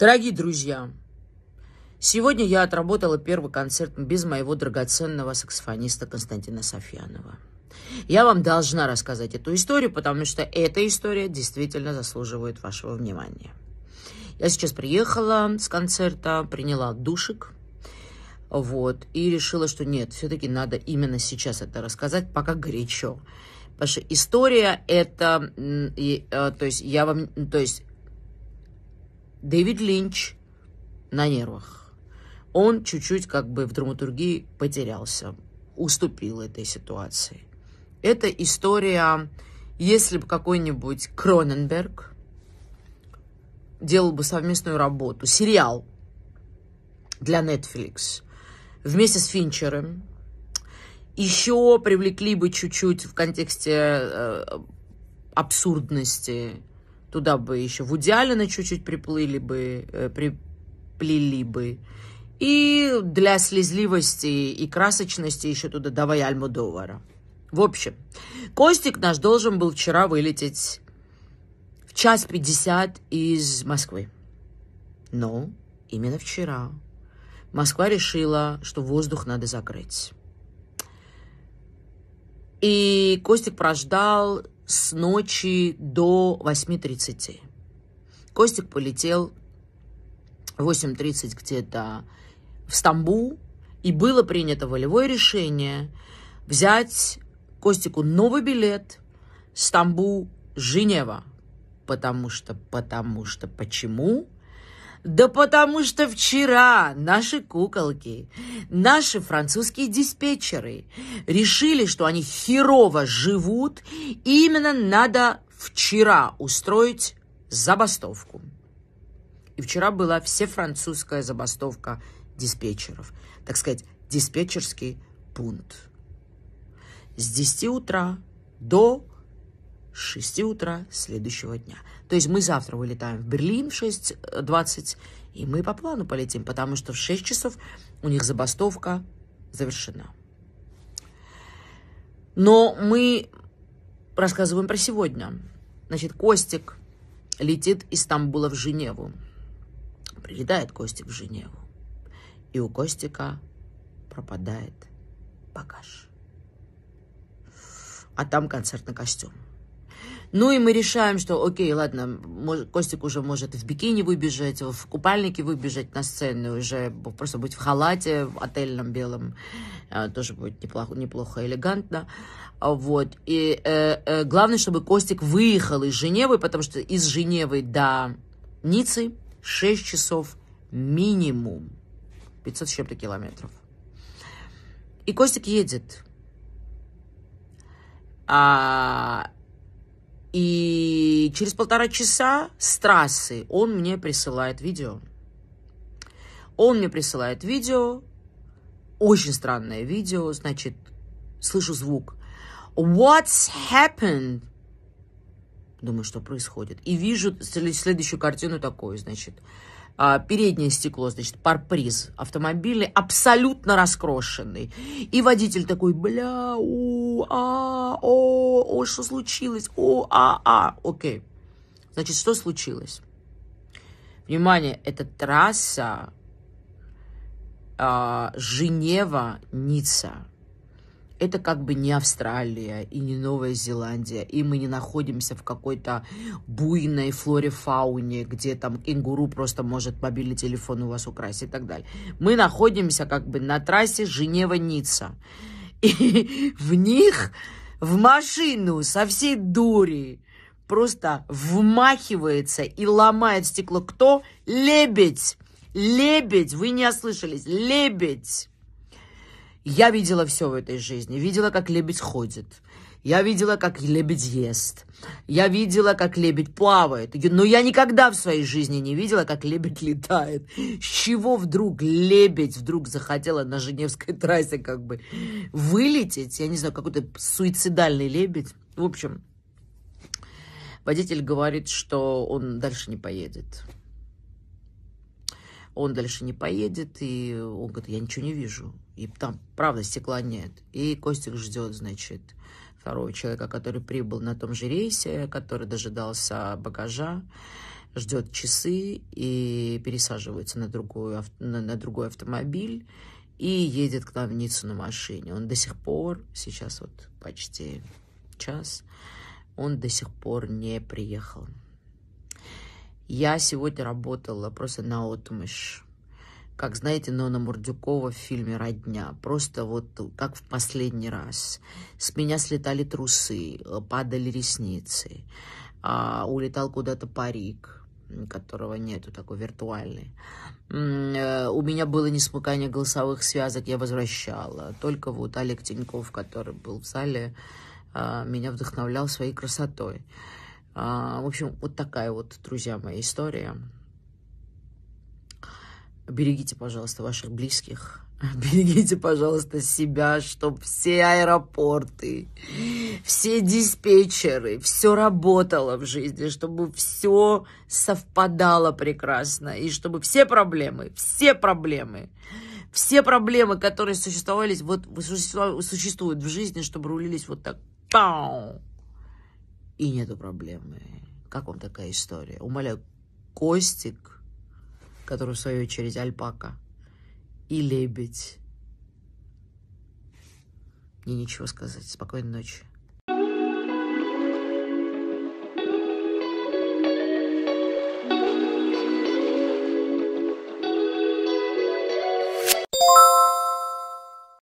Дорогие друзья, сегодня я отработала первый концерт без моего драгоценного саксофониста Константина Софьянова. Я вам должна рассказать эту историю, потому что эта история действительно заслуживает вашего внимания. Я сейчас приехала с концерта, приняла душик, вот, и решила, что нет, все-таки надо именно сейчас это рассказать, пока горячо. Потому что история это, и, э, то есть я вам, то есть Дэвид Линч на нервах. Он чуть-чуть как бы в драматургии потерялся, уступил этой ситуации. Это история, если бы какой-нибудь Кроненберг делал бы совместную работу, сериал для Netflix вместе с Финчером, еще привлекли бы чуть-чуть в контексте э, абсурдности Туда бы еще в идеале на чуть-чуть приплыли бы, э, приплели бы. И для слезливости и красочности еще туда давай альму довара В общем, Костик наш должен был вчера вылететь в час пятьдесят из Москвы. Но именно вчера Москва решила, что воздух надо закрыть. И Костик прождал с ночи до 8.30. Костик полетел в 8.30 где-то в Стамбул, и было принято волевое решение взять Костику новый билет Стамбул-Женева. Потому что, потому что, почему? Да потому что вчера наши куколки, наши французские диспетчеры решили, что они херово живут, и именно надо вчера устроить забастовку. И вчера была всефранцузская забастовка диспетчеров, так сказать, диспетчерский бунт. С 10 утра до 6 утра следующего дня. То есть мы завтра вылетаем в Берлин в 6.20, и мы по плану полетим, потому что в 6 часов у них забастовка завершена. Но мы рассказываем про сегодня. Значит, Костик летит из Стамбула в Женеву. Прилетает Костик в Женеву. И у Костика пропадает багаж. А там концерт на костюм. Ну и мы решаем, что окей, ладно, Костик уже может в бикини выбежать, в купальнике выбежать на сцену, уже просто быть в халате в отельном белом, а, тоже будет неплохо, неплохо элегантно. А вот. И э, э, главное, чтобы Костик выехал из Женевы, потому что из Женевы до Ницы 6 часов минимум. 500 с чем-то километров. И Костик едет. А, и через полтора часа с трассы он мне присылает видео. Он мне присылает видео, очень странное видео, значит, слышу звук. What's happened? Думаю, что происходит. И вижу следующую картину такую, значит, а, переднее стекло, значит, парприз автомобильный абсолютно раскрошенный. И водитель такой, бля, у, а, о, о, что случилось? О, а, а. Окей. Значит, что случилось? Внимание, это трасса э, Женева-Ницца это как бы не Австралия и не Новая Зеландия, и мы не находимся в какой-то буйной флоре-фауне, где там кенгуру просто может мобильный телефон у вас украсть и так далее. Мы находимся как бы на трассе Женева-Ницца. И в них, в машину со всей дури просто вмахивается и ломает стекло. Кто? Лебедь! Лебедь! Вы не ослышались. Лебедь! Я видела все в этой жизни. Видела, как лебедь ходит. Я видела, как лебедь ест. Я видела, как лебедь плавает. Но я никогда в своей жизни не видела, как лебедь летает. С чего вдруг лебедь вдруг захотела на Женевской трассе как бы вылететь? Я не знаю, какой-то суицидальный лебедь. В общем, водитель говорит, что он дальше не поедет он дальше не поедет, и он говорит, я ничего не вижу. И там, правда, стекла нет. И Костик ждет, значит, второго человека, который прибыл на том же рейсе, который дожидался багажа, ждет часы и пересаживается на, другую, на, на другой автомобиль и едет к нам в Ниццу на машине. Он до сих пор, сейчас вот почти час, он до сих пор не приехал. Я сегодня работала просто на отмышь. Как знаете, Нона Мурдюкова в фильме «Родня». Просто вот как в последний раз. С меня слетали трусы, падали ресницы. А улетал куда-то парик которого нету, такой виртуальный. Э, у меня было несмыкание голосовых связок, я возвращала. Только вот Олег Тиньков, который был в зале, а, меня вдохновлял своей красотой. А, в общем, вот такая вот, друзья моя, история. Берегите, пожалуйста, ваших близких. Берегите, пожалуйста, себя, чтобы все аэропорты, все диспетчеры, все работало в жизни, чтобы все совпадало прекрасно, и чтобы все проблемы, все проблемы, все проблемы, которые существовали, вот существуют в жизни, чтобы рулились вот так. Пау! и нету проблемы. Как вам такая история? Умоляю, Костик, который в свою очередь альпака, и лебедь. Мне ничего сказать. Спокойной ночи.